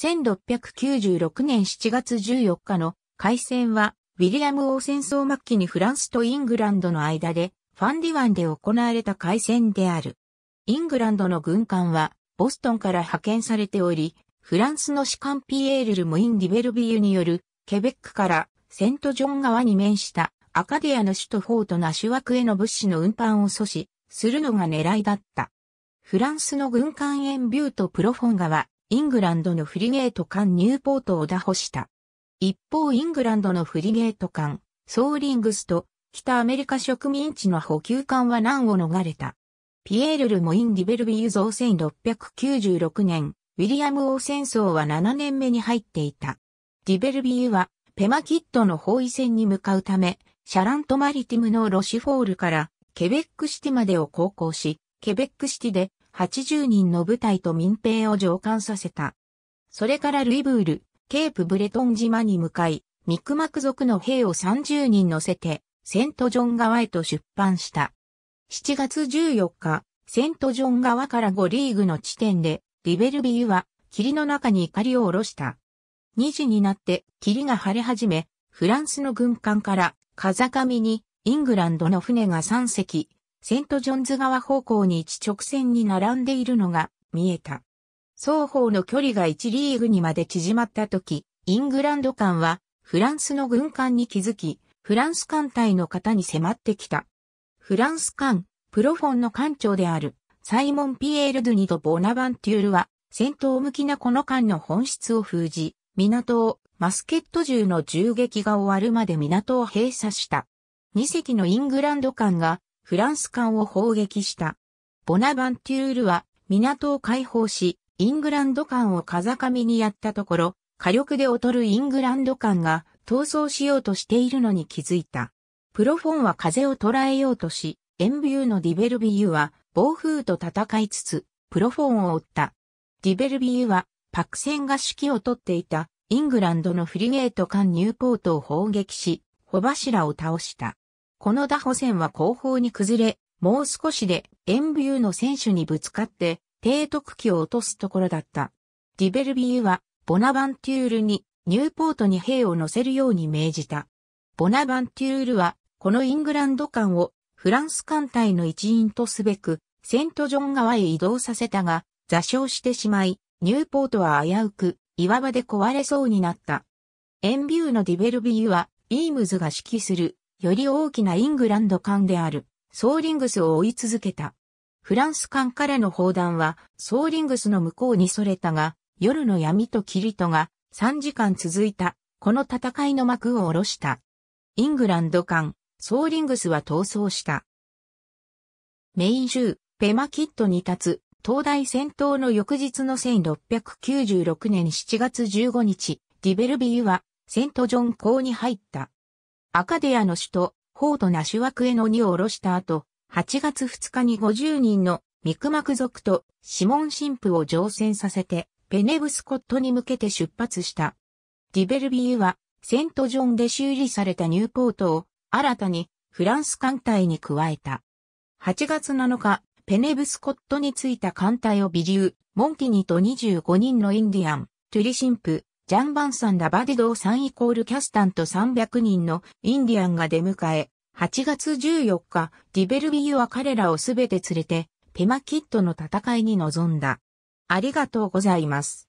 1696年7月14日の海戦は、ウィリアム王戦争末期にフランスとイングランドの間で、ファンディ湾で行われた海戦である。イングランドの軍艦は、ボストンから派遣されており、フランスの士官ピエール・ル・ムイン・ディベルビーユによる、ケベックからセントジョン川に面したアカディアの首都フォートナシュワクへの物資の運搬を阻止するのが狙いだった。フランスの軍艦エンビューとプロフォン川、イングランドのフリゲート艦ニューポートを打破した。一方イングランドのフリゲート艦、ソーリングスと北アメリカ植民地の補給艦は難を逃れた。ピエール・ルモイン・ディベルビー造1696年、ウィリアム王戦争は7年目に入っていた。ディベルビーはペマキットの包囲戦に向かうため、シャラントマリティムのロシフォールからケベックシティまでを航行し、ケベックシティで80人の部隊と民兵を上艦させた。それからルイブール、ケープブレトン島に向かい、ミクマク族の兵を30人乗せて、セントジョン川へと出版した。7月14日、セントジョン川から5リーグの地点で、リベルビーは霧の中に怒りを下ろした。2時になって霧が晴れ始め、フランスの軍艦から風上にイングランドの船が3隻、セントジョンズ川方向に一直線に並んでいるのが見えた。双方の距離が1リーグにまで縮まった時、イングランド艦はフランスの軍艦に気づき、フランス艦隊の方に迫ってきた。フランス艦、プロフォンの艦長である、サイモン・ピエール・ドゥニとボナバンテュールは、戦闘向きなこの艦の本質を封じ、港をマスケット銃の銃撃が終わるまで港を閉鎖した。2隻のイングランド艦がフランス艦を砲撃した。ボナバンテュールは港を解放し、イングランド艦を風上にやったところ、火力で劣るイングランド艦が逃走しようとしているのに気づいた。プロフォンは風を捉えようとし、エンビューのディベルビーは暴風と戦いつつ、プロフォンを追った。ディベルビーはパクセンが指揮を取っていたイングランドのフリゲート艦ニューポートを砲撃し、帆柱を倒した。この打歩線は後方に崩れ、もう少しでンビューの選手にぶつかって、提督機を落とすところだった。ディベルビーは、ボナバンテュールに、ニューポートに兵を乗せるように命じた。ボナバンテュールは、このイングランド艦を、フランス艦隊の一員とすべく、セントジョン川へ移動させたが、座礁してしまい、ニューポートは危うく、岩場で壊れそうになった。エンビューのディベルビーは、イームズが指揮するより大きなイングランド艦である、ソーリングスを追い続けた。フランス艦からの砲弾は、ソーリングスの向こうにそれたが、夜の闇と霧とが3時間続いた、この戦いの幕を下ろした。イングランド艦、ソーリングスは逃走した。メイン州、ペマキットに立つ、東大戦闘の翌日の1696年7月15日、ディベルビーは、セントジョン港に入った。アカデアの首都、ホートナシュワクエノ下ろした後、8月2日に50人のミクマク族とシモン神父を乗船させて、ペネブスコットに向けて出発した。ディベルビーは、セントジョンで修理されたニューポートを、新たにフランス艦隊に加えた。8月7日、ペネブスコットに着いた艦隊を微流、モンキニと25人のインディアン、トゥリ神父、ジャンバンサンダバディドー3イコールキャスタント300人のインディアンが出迎え、8月14日、ディベルビユは彼らをすべて連れて、ペマキットの戦いに臨んだ。ありがとうございます。